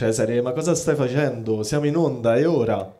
Cesare, ma cosa stai facendo? Siamo in onda, è ora.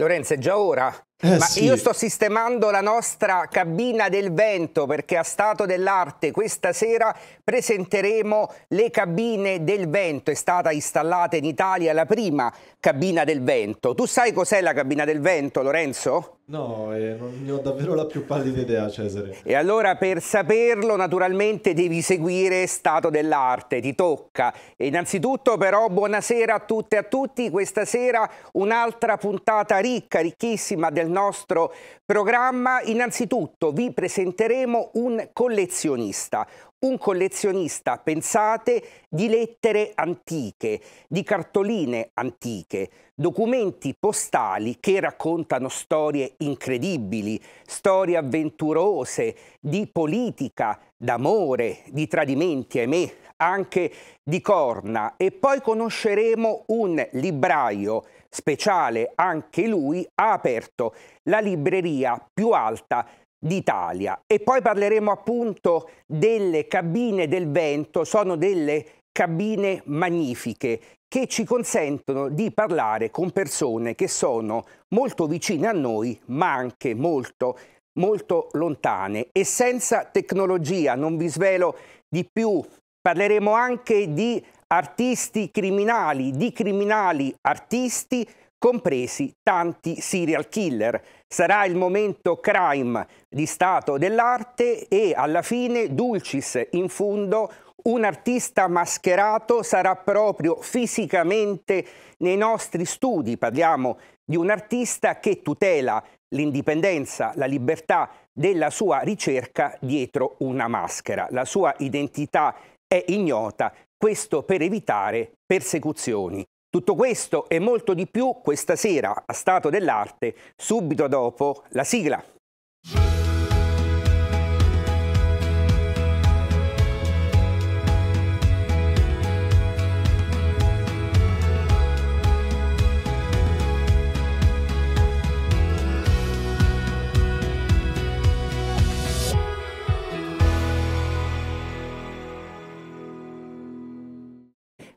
Lorenzo, è già ora? Eh, Ma sì. io sto sistemando la nostra cabina del vento perché a Stato dell'Arte questa sera presenteremo le cabine del vento. È stata installata in Italia la prima cabina del vento. Tu sai cos'è la cabina del vento, Lorenzo? No, eh, non ne ho davvero la più pallida idea, Cesare. E allora per saperlo naturalmente devi seguire Stato dell'Arte, ti tocca. E innanzitutto però buonasera a tutte e a tutti. Questa sera un'altra puntata ricca, ricchissima del nostro programma. Innanzitutto vi presenteremo un collezionista, un collezionista, pensate, di lettere antiche, di cartoline antiche, documenti postali che raccontano storie incredibili, storie avventurose, di politica, d'amore, di tradimenti, ahimè, anche di corna. E poi conosceremo un libraio speciale anche lui, ha aperto la libreria più alta d'Italia. E poi parleremo appunto delle cabine del vento, sono delle cabine magnifiche che ci consentono di parlare con persone che sono molto vicine a noi, ma anche molto molto lontane e senza tecnologia, non vi svelo di più. Parleremo anche di artisti criminali, di criminali artisti, compresi tanti serial killer. Sarà il momento crime di stato dell'arte e alla fine, dulcis in fundo, un artista mascherato sarà proprio fisicamente nei nostri studi. Parliamo di un artista che tutela l'indipendenza, la libertà della sua ricerca dietro una maschera. La sua identità è ignota, questo per evitare persecuzioni. Tutto questo e molto di più questa sera a Stato dell'Arte, subito dopo la sigla.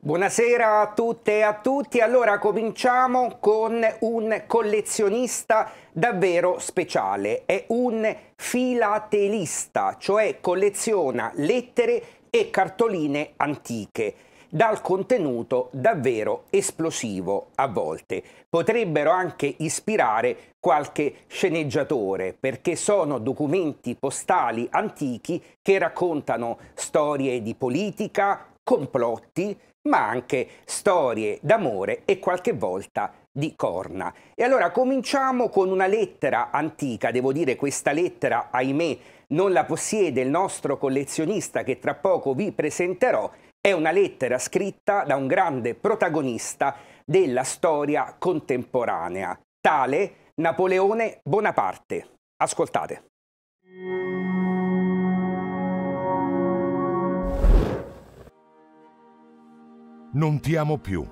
Buonasera a tutte e a tutti, allora cominciamo con un collezionista davvero speciale, è un filatelista, cioè colleziona lettere e cartoline antiche dal contenuto davvero esplosivo a volte. Potrebbero anche ispirare qualche sceneggiatore perché sono documenti postali antichi che raccontano storie di politica, complotti, ma anche storie d'amore e qualche volta di corna. E allora cominciamo con una lettera antica, devo dire questa lettera, ahimè, non la possiede il nostro collezionista che tra poco vi presenterò, è una lettera scritta da un grande protagonista della storia contemporanea, tale Napoleone Bonaparte. Ascoltate. Non ti amo più.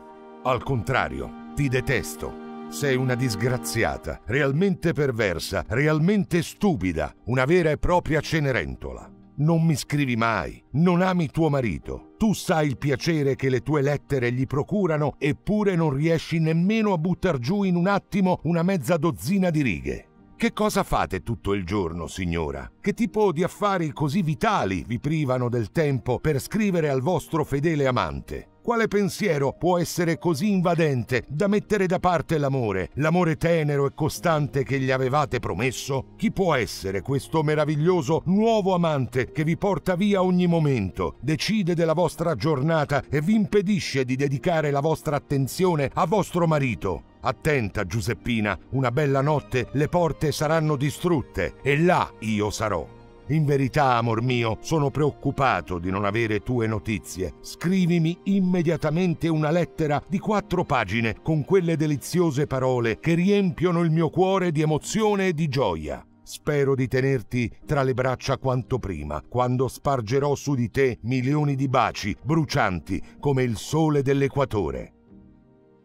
Al contrario, ti detesto. Sei una disgraziata, realmente perversa, realmente stupida, una vera e propria Cenerentola. Non mi scrivi mai, non ami tuo marito. Tu sai il piacere che le tue lettere gli procurano, eppure non riesci nemmeno a buttar giù in un attimo una mezza dozzina di righe. Che cosa fate tutto il giorno, signora? Che tipo di affari così vitali vi privano del tempo per scrivere al vostro fedele amante? Quale pensiero può essere così invadente da mettere da parte l'amore, l'amore tenero e costante che gli avevate promesso? Chi può essere questo meraviglioso nuovo amante che vi porta via ogni momento, decide della vostra giornata e vi impedisce di dedicare la vostra attenzione a vostro marito? Attenta Giuseppina, una bella notte le porte saranno distrutte e là io sarò. In verità, amor mio, sono preoccupato di non avere tue notizie. Scrivimi immediatamente una lettera di quattro pagine con quelle deliziose parole che riempiono il mio cuore di emozione e di gioia. Spero di tenerti tra le braccia quanto prima, quando spargerò su di te milioni di baci brucianti come il sole dell'equatore.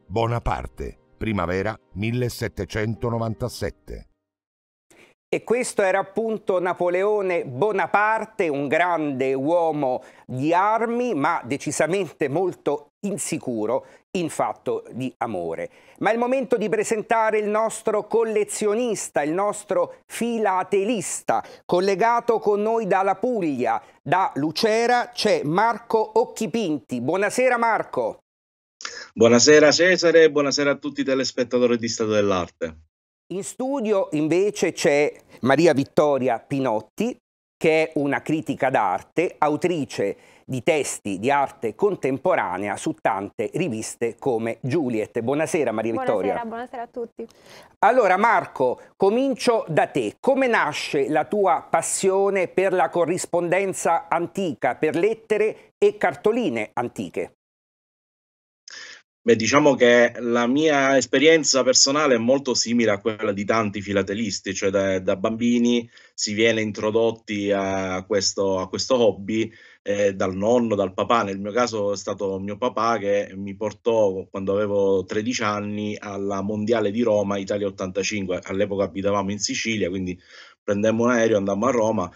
Buona parte, primavera 1797 e questo era appunto Napoleone Bonaparte, un grande uomo di armi, ma decisamente molto insicuro in fatto di amore. Ma è il momento di presentare il nostro collezionista, il nostro filatelista, collegato con noi dalla Puglia, da Lucera, c'è Marco Occhipinti. Buonasera Marco. Buonasera Cesare, buonasera a tutti i telespettatori di Stato dell'Arte. In studio invece c'è Maria Vittoria Pinotti, che è una critica d'arte, autrice di testi di arte contemporanea su tante riviste come Juliet. Buonasera Maria buonasera, Vittoria. Buonasera, a tutti. Allora Marco, comincio da te. Come nasce la tua passione per la corrispondenza antica, per lettere e cartoline antiche? Beh, diciamo che la mia esperienza personale è molto simile a quella di tanti filatelisti, cioè da, da bambini si viene introdotti a questo, a questo hobby eh, dal nonno, dal papà. Nel mio caso è stato mio papà che mi portò quando avevo 13 anni alla Mondiale di Roma Italia 85. All'epoca abitavamo in Sicilia, quindi prendemmo un aereo, andammo a Roma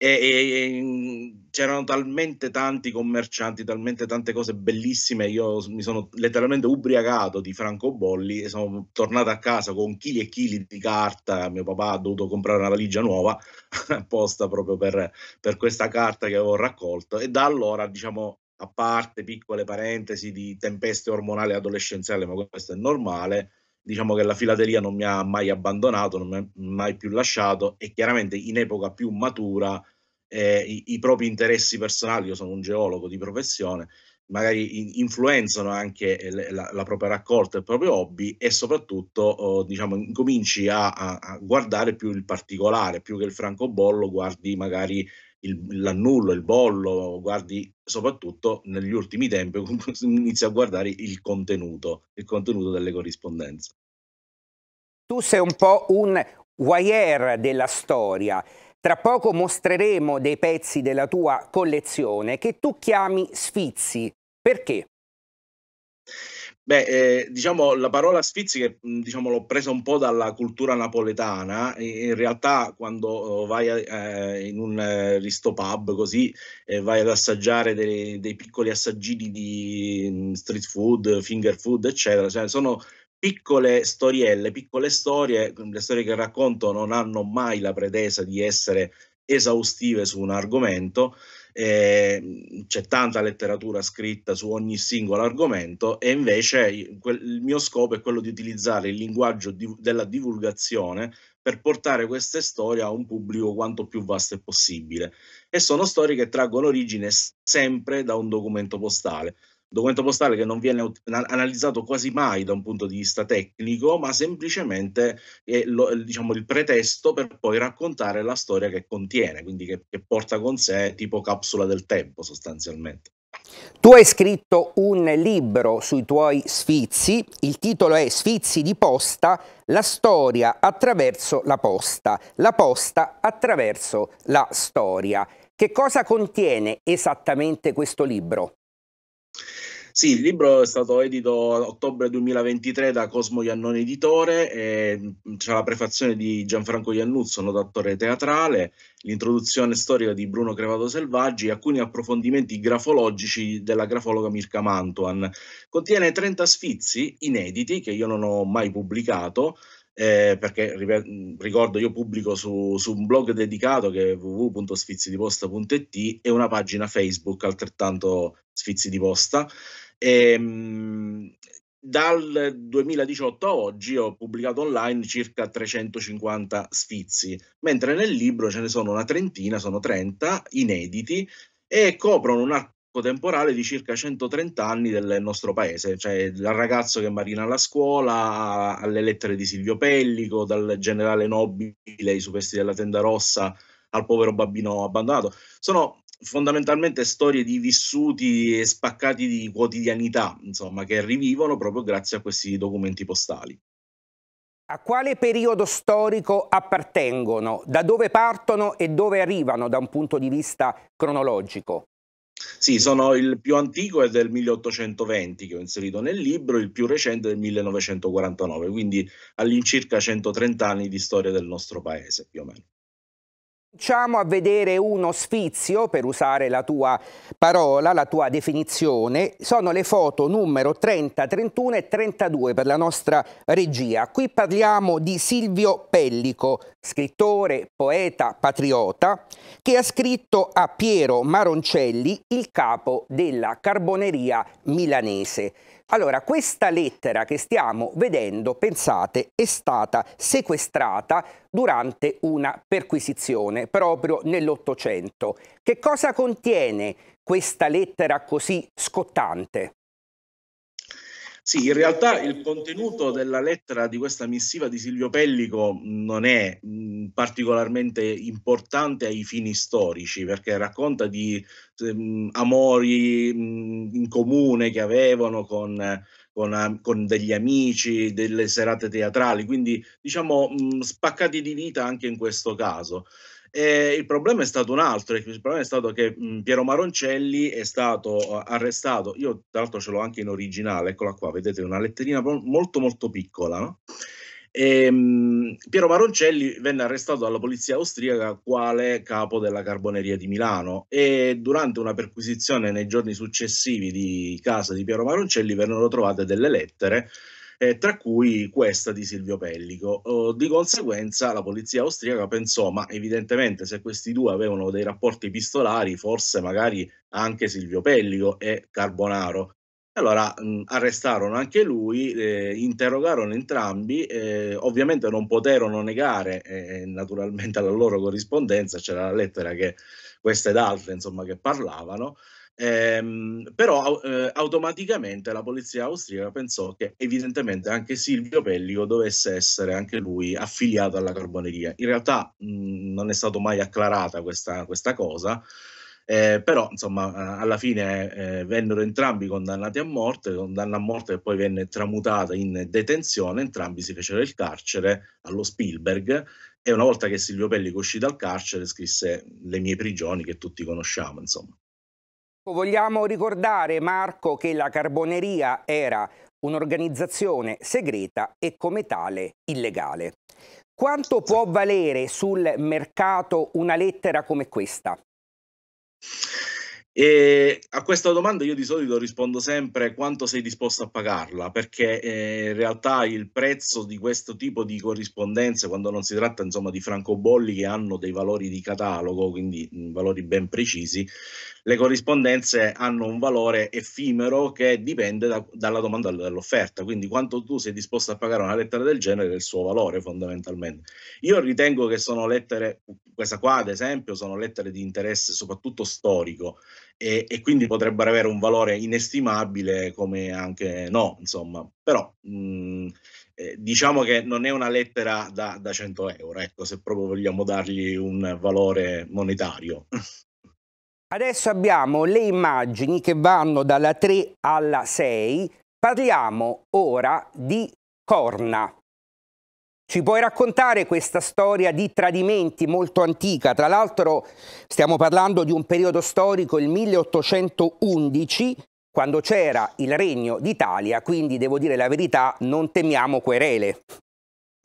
e, e, mm, c'erano talmente tanti commercianti, talmente tante cose bellissime. Io mi sono letteralmente ubriacato di francobolli e sono tornato a casa con chili e chili di carta. Mio papà ha dovuto comprare una valigia nuova apposta proprio per, per questa carta che avevo raccolto. E da allora, diciamo, a parte piccole parentesi di tempeste ormonale adolescenziale, ma questo è normale diciamo che la filateria non mi ha mai abbandonato, non mi ha mai più lasciato e chiaramente in epoca più matura eh, i, i, propri interessi personali, io sono un geologo di professione, magari influenzano anche eh, la, la, propria raccolta, il proprio hobby e soprattutto eh, diciamo cominci a, a, guardare più il particolare, più che il francobollo, guardi magari il, l'annullo, il bollo, guardi soprattutto negli ultimi tempi inizi a guardare il contenuto, il contenuto delle corrispondenze. Tu sei un po' un wire della storia. Tra poco mostreremo dei pezzi della tua collezione che tu chiami sfizi. Perché? Beh, eh, diciamo la parola sfizzica diciamo, l'ho presa un po' dalla cultura napoletana. In realtà, quando oh, vai eh, in un eh, ristopub così eh, vai ad assaggiare dei, dei piccoli assaggini di street food, finger food, eccetera. Cioè, sono piccole storielle, piccole storie. Le storie che racconto non hanno mai la pretesa di essere esaustive su un argomento eh, c'è tanta letteratura scritta su ogni singolo argomento e invece quel, il mio scopo è quello di utilizzare il linguaggio di, della divulgazione per portare queste storie a un pubblico quanto più vasto possibile. E sono storie che traggono origine sempre da un documento postale documento postale che non viene analizzato quasi mai da un punto di vista tecnico, ma semplicemente è lo, diciamo, il pretesto per poi raccontare la storia che contiene, quindi che, che porta con sé tipo capsula del tempo sostanzialmente. Tu hai scritto un libro sui tuoi sfizi, il titolo è Sfizi di posta, la storia attraverso la posta, la posta attraverso la storia. Che cosa contiene esattamente questo libro? Sì, il libro è stato edito a ottobre 2023 da Cosmo Iannone Editore, e c'è la prefazione di Gianfranco Iannuzzo, noto attore teatrale, l'introduzione storica di Bruno Crevato Selvaggi e alcuni approfondimenti grafologici della grafologa Mirka Mantuan. Contiene 30 sfizi inediti che io non ho mai pubblicato, eh, perché ricordo io pubblico su, su, un blog dedicato che è www.sfizzidiposta.it e una pagina Facebook altrettanto Sfizzi di Posta. E, ehm, dal 2018 a oggi ho pubblicato online circa 350 sfizi, mentre nel libro ce ne sono una trentina, sono 30 inediti e coprono un, una arco temporale di circa 130 anni del nostro paese, cioè dal ragazzo che marina alla scuola alle lettere di Silvio Pellico, dal generale nobile ai superstiti della tenda rossa al povero bambino abbandonato. Sono fondamentalmente storie di vissuti e spaccati di quotidianità, insomma, che rivivono proprio grazie a questi documenti postali. A quale periodo storico appartengono? Da dove partono e dove arrivano da un punto di vista cronologico? Sì, sono il più antico è del 1820 che ho inserito nel libro, il più recente è del 1949, quindi all'incirca 130 anni di storia del nostro paese più o meno. Cominciamo a vedere uno sfizio, per usare la tua parola, la tua definizione, sono le foto numero 30, 31 e 32 per la nostra regia. Qui parliamo di Silvio Pellico, scrittore, poeta, patriota, che ha scritto a Piero Maroncelli il capo della carboneria milanese. Allora, questa lettera che stiamo vedendo, pensate, è stata sequestrata durante una perquisizione proprio nell'Ottocento. Che cosa contiene questa lettera così scottante? Sì, in realtà il contenuto della lettera di questa missiva di Silvio Pellico non è mh, mm, particolarmente importante ai fini storici, perché racconta di mh, ehm, amori mh, mm, in comune che avevano con, con, con, degli amici, delle serate teatrali, quindi diciamo mm, spaccati di vita anche in questo caso. Eh, il problema è stato un altro, il problema è stato che mh, Piero Maroncelli è stato eh, arrestato, io tra l'altro ce l'ho anche in originale, eccola qua, vedete una letterina molto molto piccola, no? E, ehm, mh, Piero Maroncelli venne arrestato dalla polizia austriaca quale capo della carboneria di Milano e durante una perquisizione nei giorni successivi di casa di Piero Maroncelli vennero trovate delle lettere eh, tra cui questa di Silvio Pellico. Oh, di conseguenza la polizia austriaca pensò, ma evidentemente se questi due avevano dei rapporti pistolari, forse magari anche Silvio Pellico e Carbonaro. Allora mh, mm, arrestarono anche lui, eh, interrogarono entrambi, eh, ovviamente non poterono negare eh, naturalmente alla loro corrispondenza, c'era la lettera che queste ed altre insomma che parlavano, Ehm, però eh, automaticamente la polizia austriaca pensò che evidentemente anche Silvio Pellico dovesse essere anche lui affiliato alla carboneria. In realtà mh, mm, non è stata mai acclarata questa, questa cosa, eh, però insomma alla fine eh, vennero entrambi condannati a morte, condanna a morte che poi venne tramutata in detenzione, entrambi si fecero il carcere allo Spielberg e una volta che Silvio Pellico uscì dal carcere scrisse Le mie prigioni che tutti conosciamo, insomma. Vogliamo ricordare, Marco, che la Carboneria era un'organizzazione segreta e come tale illegale. Quanto può valere sul mercato una lettera come questa? E a questa domanda io di solito rispondo sempre quanto sei disposto a pagarla, perché eh, in realtà il prezzo di questo tipo di corrispondenze, quando non si tratta insomma di francobolli che hanno dei valori di catalogo, quindi mh, valori ben precisi, le corrispondenze hanno un valore effimero che dipende da, dalla domanda dall'offerta, quindi quanto tu sei disposto a pagare una lettera del genere è il suo valore fondamentalmente. Io ritengo che sono lettere, questa qua ad esempio, sono lettere di interesse soprattutto storico, e, e, quindi potrebbero avere un valore inestimabile come anche no, insomma, però mh, mm, eh, diciamo che non è una lettera da, da 100 euro, ecco, se proprio vogliamo dargli un valore monetario. Adesso abbiamo le immagini che vanno dalla 3 alla 6. Parliamo ora di corna. Ci puoi raccontare questa storia di tradimenti molto antica? Tra l'altro stiamo parlando di un periodo storico, il 1811, quando c'era il Regno d'Italia, quindi devo dire la verità, non temiamo querele.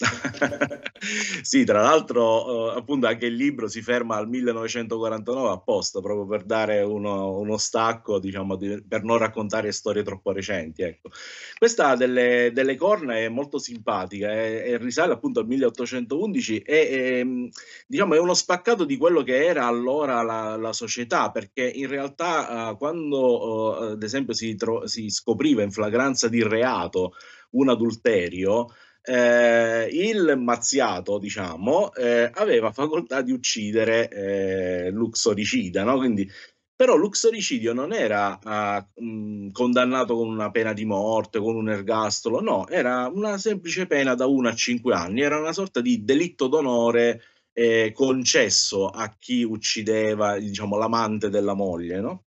sì, tra l'altro eh, appunto anche il libro si ferma al 1949 apposta proprio per dare uno, uno stacco, diciamo, di, per non raccontare storie troppo recenti. Ecco. Questa delle, delle, corna è molto simpatica è, è risale appunto al 1811 e è, ehm, diciamo, è uno spaccato di quello che era allora la, la società perché in realtà eh, quando eh, ad esempio si, si scopriva in flagranza di reato un adulterio, eh, il mazziato, diciamo, eh, aveva facoltà di uccidere eh, Luxoricida, no? Quindi, però Luxoricidio non era ah, mh, condannato con una pena di morte, con un ergastolo, no, era una semplice pena da 1 a 5 anni, era una sorta di delitto d'onore eh, concesso a chi uccideva, diciamo, l'amante della moglie, no?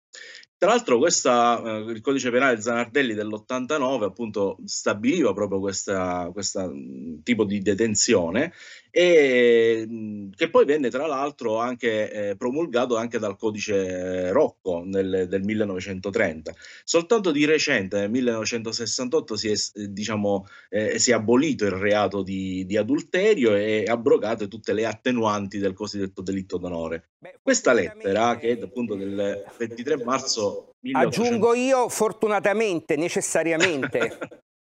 Tra l'altro questa, eh, il codice penale Zanardelli dell'89 appunto stabiliva proprio questo mm, tipo di detenzione e che poi venne tra l'altro anche eh, promulgato anche dal codice Rocco nel, del 1930. Soltanto di recente, nel 1968, si è, diciamo, eh, si è abolito il reato di, di, adulterio e abrogate tutte le attenuanti del cosiddetto delitto d'onore. Questa lettera, che è appunto del 23 marzo... 1800... Aggiungo io, fortunatamente, necessariamente.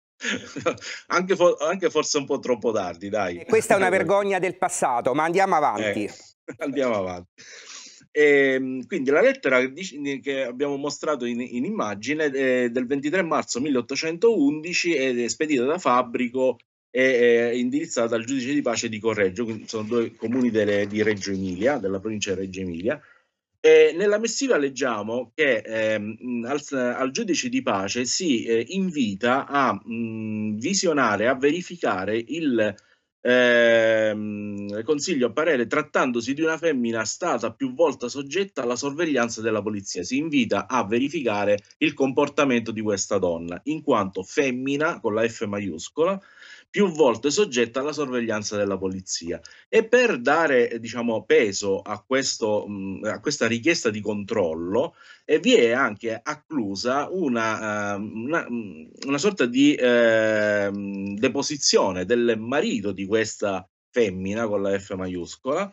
anche, for- anche, forse un po' troppo tardi, dai. Questa è una vergogna del passato, ma andiamo avanti. Eh, andiamo avanti. E, ehm, quindi la lettera che abbiamo mostrato in, in immagine è eh, del 23 marzo 1811 ed è spedita da Fabbrico e è eh, indirizzata al giudice di pace di Correggio, sono due comuni delle, di Reggio Emilia, della provincia di Reggio Emilia, e nella missiva leggiamo che ehm, al, al, giudice di pace si eh, invita a mh, visionare, a verificare il ehm, consiglio a parere trattandosi di una femmina stata più volte soggetta alla sorveglianza della polizia. Si invita a verificare il comportamento di questa donna, in quanto femmina con la F maiuscola più volte soggetta alla sorveglianza della polizia. E per dare eh, diciamo, peso a, questo, mh, a questa richiesta di controllo, eh, vi è anche acclusa una, uh, una, una sorta di uh, deposizione del marito di questa femmina con la F maiuscola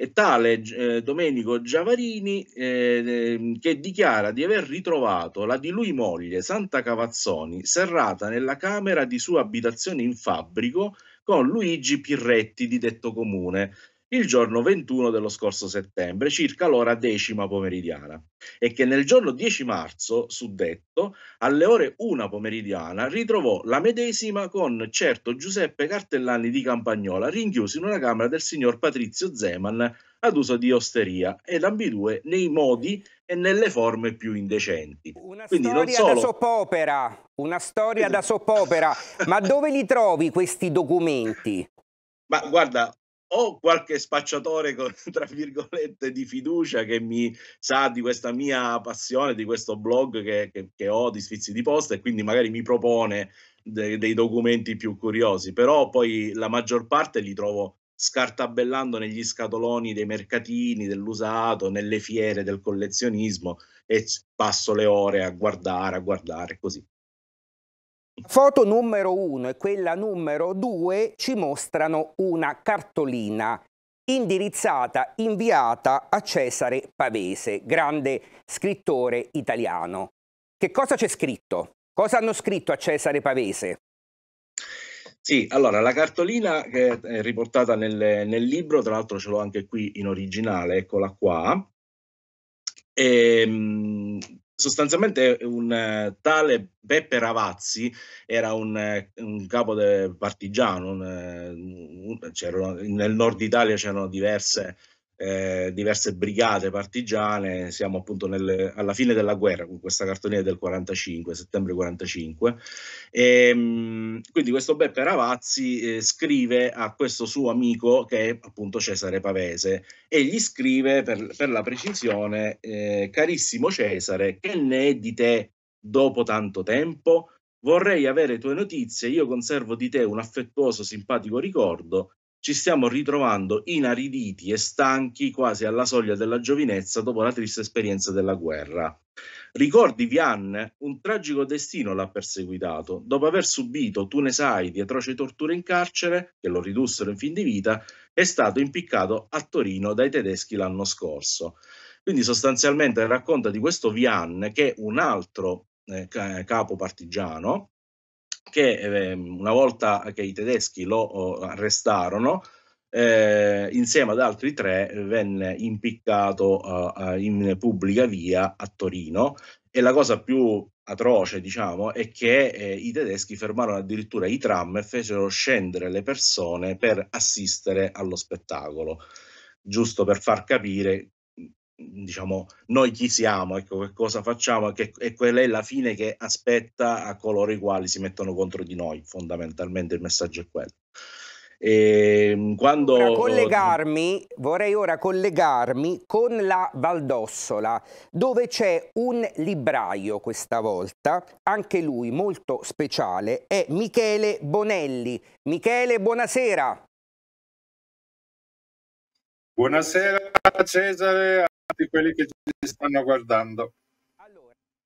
e tale eh, Domenico Giavarini eh, ehm, che dichiara di aver ritrovato la di lui moglie Santa Cavazzoni serrata nella camera di sua abitazione in fabbrico con Luigi Pirretti di detto comune il giorno 21 dello scorso settembre, circa l'ora decima pomeridiana, e che nel giorno 10 marzo, suddetto, alle ore 1 pomeridiana, ritrovò la medesima con certo Giuseppe Cartellani di Campagnola rinchiuso in una camera del signor Patrizio Zeman ad uso di osteria, ed ambidue nei modi e nelle forme più indecenti. Una Quindi storia solo... da soppopera, una storia da soppopera. Ma dove li trovi questi documenti? Ma guarda, ho qualche spacciatore, con, tra virgolette, di fiducia che mi sa di questa mia passione, di questo blog che, che, che ho di sfizi di posta e quindi magari mi propone de, dei documenti più curiosi, però poi la maggior parte li trovo scartabellando negli scatoloni dei mercatini, dell'usato, nelle fiere del collezionismo e passo le ore a guardare, a guardare così. Foto numero 1 e quella numero 2 ci mostrano una cartolina indirizzata, inviata a Cesare Pavese, grande scrittore italiano. Che cosa c'è scritto? Cosa hanno scritto a Cesare Pavese? Sì, allora la cartolina che è riportata nel, nel libro, tra l'altro ce l'ho anche qui in originale, eccola qua, e, ehm, sostanzialmente eh, un eh, tale Beppe Ravazzi era un, eh, un capo partigiano, un, un, nel nord Italia c'erano diverse eh, diverse brigate partigiane, siamo appunto nel, alla fine della guerra con questa cartoniera del 45, settembre 45. E, ehm, quindi questo Beppe Ravazzi eh, scrive a questo suo amico che è appunto Cesare Pavese e gli scrive per, per la precisione, eh, carissimo Cesare, che ne è di te dopo tanto tempo? Vorrei avere tue notizie, io conservo di te un affettuoso, simpatico ricordo ci stiamo ritrovando inariditi e stanchi quasi alla soglia della giovinezza dopo la triste esperienza della guerra. Ricordi Vianne, un tragico destino l'ha perseguitato. Dopo aver subito, tu ne sai, di atroci torture in carcere, che lo ridussero in fin di vita, è stato impiccato a Torino dai tedeschi l'anno scorso. Quindi sostanzialmente racconta di questo Vianne che è un altro eh, capo partigiano, che eh, una volta che i tedeschi lo arrestarono, eh, insieme ad altri tre eh, venne impiccato eh, eh, in pubblica via a Torino e la cosa più atroce diciamo è che eh, i tedeschi fermarono addirittura i tram e fecero scendere le persone per assistere allo spettacolo giusto per far capire diciamo, noi chi siamo, ecco, che cosa facciamo, che, e quella è la fine che aspetta a coloro i quali si mettono contro di noi, fondamentalmente il messaggio è quello. E ehm, quando... Ora collegarmi, vorrei ora collegarmi con la Valdossola, dove c'è un libraio questa volta, anche lui molto speciale, è Michele Bonelli. Michele, buonasera. Buonasera Cesare, tutti quelli che ci stanno guardando. il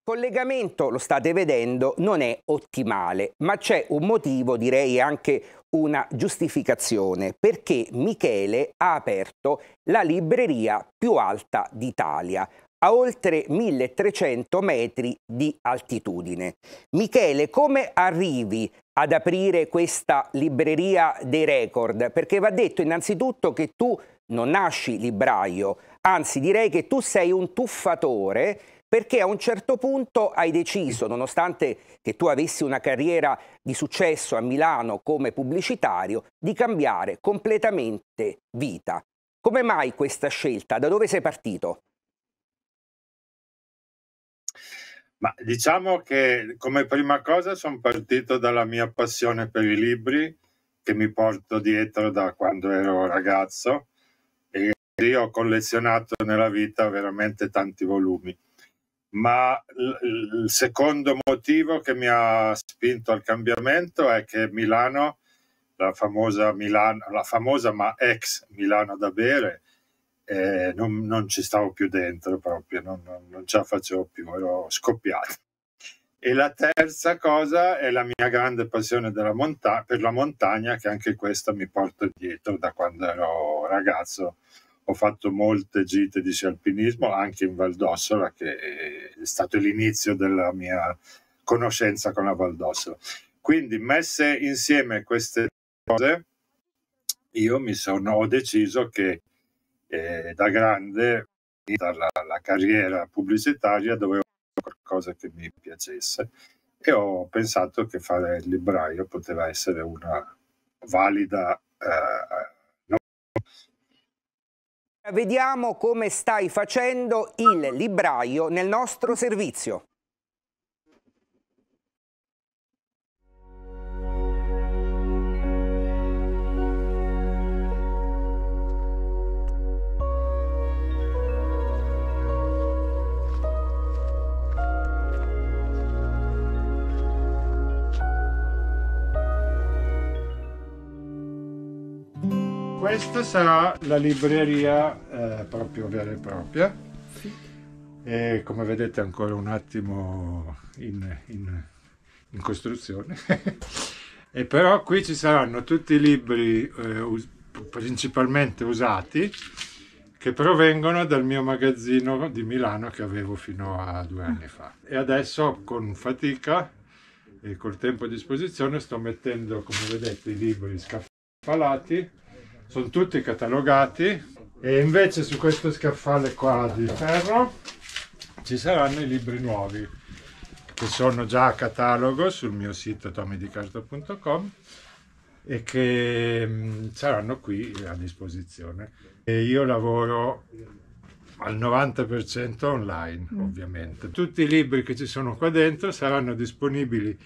collegamento, lo state vedendo, non è ottimale, ma c'è un motivo, direi anche una giustificazione, perché Michele ha aperto la libreria più alta d'Italia a oltre 1300 metri di altitudine. Michele, come arrivi ad aprire questa libreria dei record? Perché va detto innanzitutto che tu non nasci libraio, Anzi, direi che tu sei un tuffatore perché a un certo punto hai deciso, nonostante che tu avessi una carriera di successo a Milano come pubblicitario, di cambiare completamente vita. Come mai questa scelta? Da dove sei partito? Ma diciamo che come prima cosa sono partito dalla mia passione per i libri che mi porto dietro da quando ero ragazzo io ho collezionato nella vita veramente tanti volumi, ma il secondo motivo che mi ha spinto al cambiamento è che Milano, la famosa, Milano, la famosa ma ex Milano da bere, eh, non, non, ci stavo più dentro proprio, non, non, non ce la facevo più, ero scoppiato. E la terza cosa è la mia grande passione per la montagna, che anche questa mi porto dietro da quando ero ragazzo ho fatto molte gite di sci alpinismo anche in Valdossola, che è stato l'inizio della mia conoscenza con la Valdossola. Quindi messe insieme queste cose, io mi sono, ho deciso che eh, da grande, dalla la carriera pubblicitaria, dovevo fare qualcosa che mi piacesse e ho pensato che fare il libraio poteva essere una valida eh, Vediamo come stai facendo il libraio nel nostro servizio. Questa sarà la libreria eh, proprio vera e propria. E come vedete ancora un attimo in, in, in costruzione. e però qui ci saranno tutti i libri eh, us principalmente usati che provengono dal mio magazzino di Milano che avevo fino a due anni fa. E adesso con fatica e col tempo a disposizione sto mettendo, come vedete, i libri scaffalati sono tutti catalogati e invece su questo scaffale qua di ferro ci saranno i libri nuovi che sono già a catalogo sul mio sito tomidicarta.com e che mm, saranno qui a disposizione. E io lavoro al 90% online, mm. ovviamente. Tutti i libri che ci sono qua dentro saranno disponibili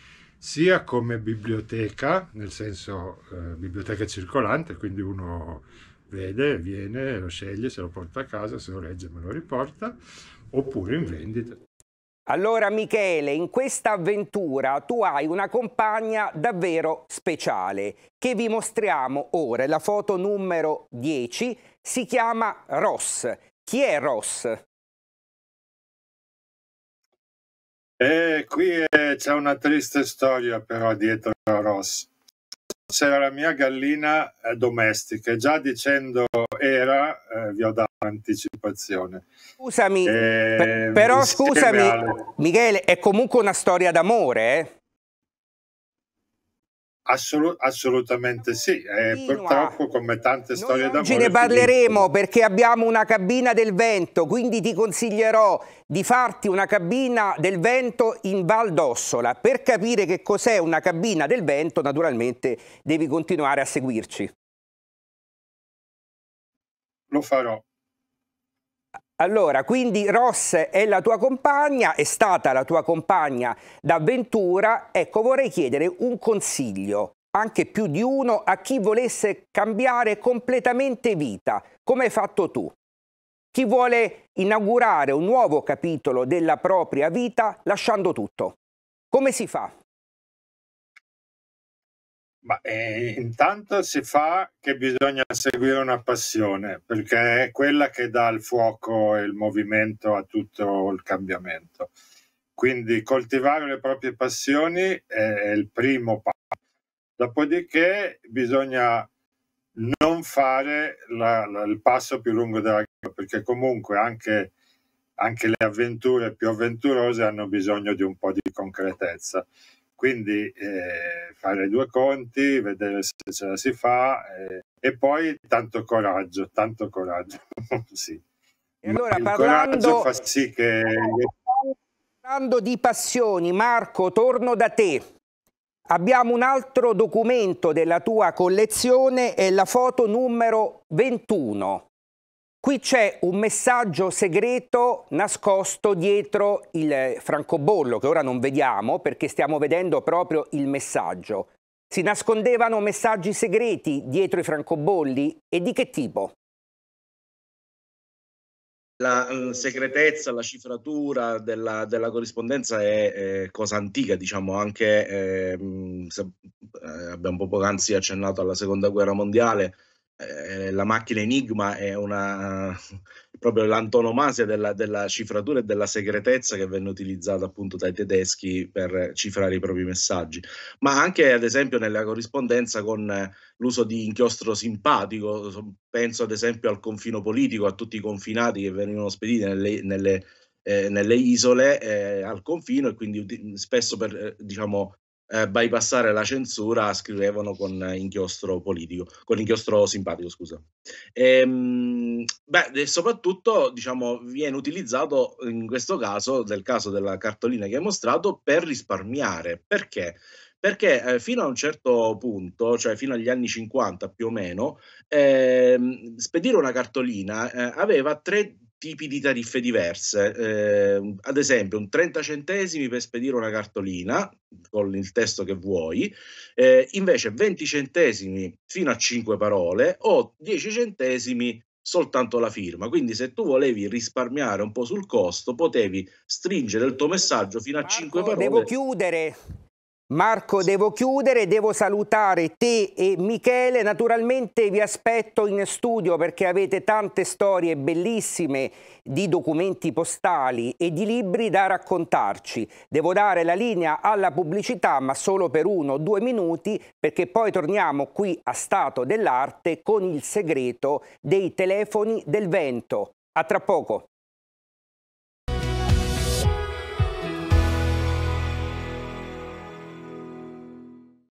sia come biblioteca, nel senso eh, biblioteca circolante, quindi uno vede, viene, lo sceglie, se lo porta a casa, se lo legge me lo riporta, oppure in vendita. Allora Michele, in questa avventura tu hai una compagna davvero speciale che vi mostriamo ora, la foto numero 10, si chiama Ross. Chi è Ross? E qui è, eh, c'è una triste storia però dietro a Ross. C'era la mia gallina eh, domestica già dicendo era, eh, vi ho dato un'anticipazione. Scusami, eh, però scusami, Michele, è comunque una storia d'amore, eh? Assolut- assolutamente sì, eh, purtroppo come tante storie Noi d'amore. Oggi ne parleremo perché abbiamo una cabina del vento, quindi ti consiglierò di farti una cabina del vento in Val d'Ossola. Per capire che cos'è una cabina del vento naturalmente devi continuare a seguirci. Lo farò. Allora, quindi Ross è la tua compagna, è stata la tua compagna d'avventura. Ecco, vorrei chiedere un consiglio, anche più di uno, a chi volesse cambiare completamente vita, come hai fatto tu. Chi vuole inaugurare un nuovo capitolo della propria vita lasciando tutto. Come si fa? Ma eh, intanto si fa che bisogna seguire una passione, perché è quella che dà il fuoco e il movimento a tutto il cambiamento. Quindi coltivare le proprie passioni è il primo passo. Dopodiché bisogna non fare la, la, il passo più lungo della gamba, perché comunque anche, anche le avventure più avventurose hanno bisogno di un po' di concretezza. Quindi eh, fare due conti, vedere se ce la si fa eh, e poi tanto coraggio, tanto coraggio. sì. E allora, il parlando... fa sì che... Parlando di passioni, Marco, torno da te. Abbiamo un altro documento della tua collezione, è la foto numero 21. Qui c'è un messaggio segreto nascosto dietro il francobollo, che ora non vediamo perché stiamo vedendo proprio il messaggio. Si nascondevano messaggi segreti dietro i francobolli e di che tipo? La, mm, segretezza, la cifratura della, della corrispondenza è, è, cosa antica, diciamo, anche eh, mm, se, eh, abbiamo poc'anzi accennato alla seconda guerra mondiale, eh, la macchina Enigma è una, proprio l'antonomasia della, della, cifratura e della segretezza che venne utilizzata appunto dai tedeschi per cifrare i propri messaggi, ma anche ad esempio nella corrispondenza con l'uso di inchiostro simpatico, penso ad esempio al confino politico, a tutti i confinati che venivano spediti nelle, nelle, eh, nelle isole eh, al confino e quindi spesso per, eh, diciamo, eh, bypassare la censura scrivevano con inchiostro politico, con inchiostro simpatico, scusa. Ehm, e, beh, soprattutto, diciamo, viene utilizzato in questo caso, nel caso della cartolina che hai mostrato, per risparmiare. Perché? Perché eh, fino a un certo punto, cioè fino agli anni 50 più o meno, eh, spedire una cartolina eh, aveva tre tipi di tariffe diverse. Eh, ad esempio, un 30 centesimi per spedire una cartolina con il testo che vuoi, eh, invece 20 centesimi fino a 5 parole o 10 centesimi soltanto la firma. Quindi se tu volevi risparmiare un po' sul costo, potevi stringere il tuo messaggio fino a Marco, 5 parole. Devo chiudere. Marco, devo chiudere, devo salutare te e Michele. Naturalmente vi aspetto in studio perché avete tante storie bellissime di documenti postali e di libri da raccontarci. Devo dare la linea alla pubblicità, ma solo per uno o due minuti, perché poi torniamo qui a Stato dell'Arte con il segreto dei telefoni del vento. A tra poco.